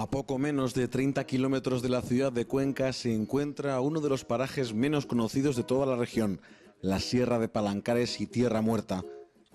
A poco menos de 30 kilómetros de la ciudad de Cuenca se encuentra uno de los parajes menos conocidos de toda la región, la Sierra de Palancares y Tierra Muerta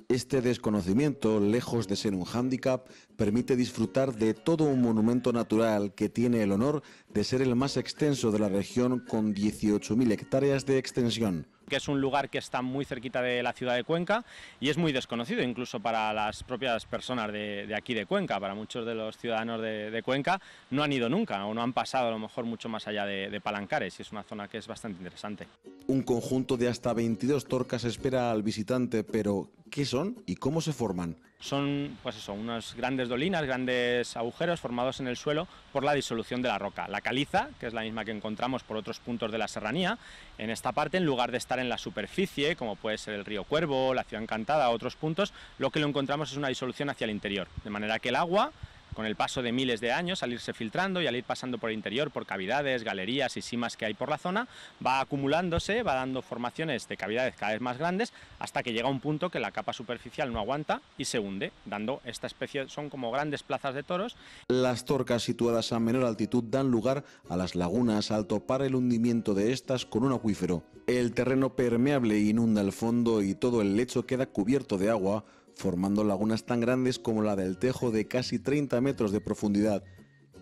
este desconocimiento, lejos de ser un hándicap, permite disfrutar de todo un monumento natural que tiene el honor de ser el más extenso de la región con 18.000 hectáreas de extensión que es un lugar que está muy cerquita de la ciudad de Cuenca y es muy desconocido incluso para las propias personas de, aquí de Cuenca, para muchos de los ciudadanos de, Cuenca no han ido nunca o no han pasado a lo mejor mucho más allá de, de, Palancares y es una zona que es bastante interesante. Un conjunto de hasta 22 torcas espera al visitante, pero ¿Qué son y cómo se forman? Son, pues eso, unas grandes dolinas, grandes agujeros formados en el suelo por la disolución de la roca. La caliza, que es la misma que encontramos por otros puntos de la serranía, en esta parte, en lugar de estar en la superficie, como puede ser el río Cuervo, la Ciudad Encantada, otros puntos, lo que lo encontramos es una disolución hacia el interior. De manera que el agua con el paso de miles de años, al irse filtrando y al ir pasando por el interior, por cavidades, galerías y simas que hay por la zona, va acumulándose, va dando formaciones de cavidades cada vez más grandes, hasta que llega un punto que la capa superficial no aguanta y se hunde, dando esta especie, son como grandes plazas de toros. Las torcas situadas a menor altitud dan lugar a las lagunas al topar el hundimiento de estas con un acuífero. El terreno permeable inunda el fondo y todo el lecho queda cubierto de agua, formando lagunas tan grandes como la del Tejo de casi 30 metros de profundidad.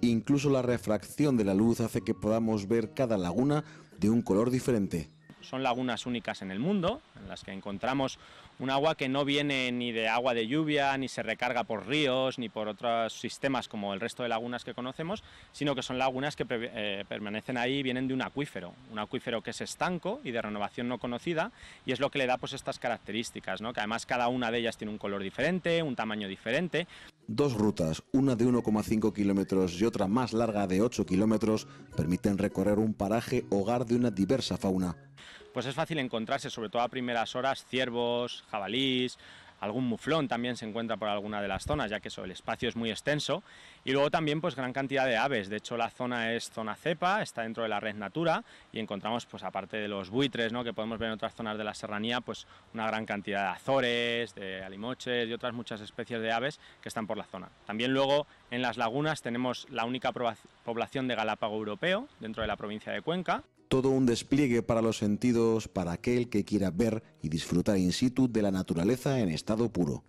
Incluso la refracción de la luz hace que podamos ver cada laguna de un color diferente son lagunas únicas en el mundo, en las que encontramos un agua que no viene ni de agua de lluvia, ni se recarga por ríos, ni por otros sistemas como el resto de lagunas que conocemos, sino que son lagunas que eh, permanecen ahí y vienen de un acuífero, un acuífero que es estanco y de renovación no conocida, y es lo que le da pues estas características, ¿no? que además cada una de ellas tiene un color diferente, un tamaño diferente. Dos rutas, una de 1,5 kilómetros y otra más larga de 8 kilómetros, permiten recorrer un paraje hogar de una diversa fauna pues es fácil encontrarse, sobre todo a primeras horas, ciervos, jabalís, algún muflón también se encuentra por alguna de las zonas, ya que el espacio es muy extenso. Y luego también pues gran cantidad de aves, de hecho la zona es zona cepa, está dentro de la red Natura y encontramos pues aparte de los buitres ¿no? que podemos ver en otras zonas de la serranía, pues una gran cantidad de azores, de alimoches y otras muchas especies de aves que están por la zona. También luego en las lagunas tenemos la única población de galápago europeo dentro de la provincia de Cuenca todo un despliegue para los sentidos para aquel que quiera ver y disfrutar in situ de la naturaleza en estado puro.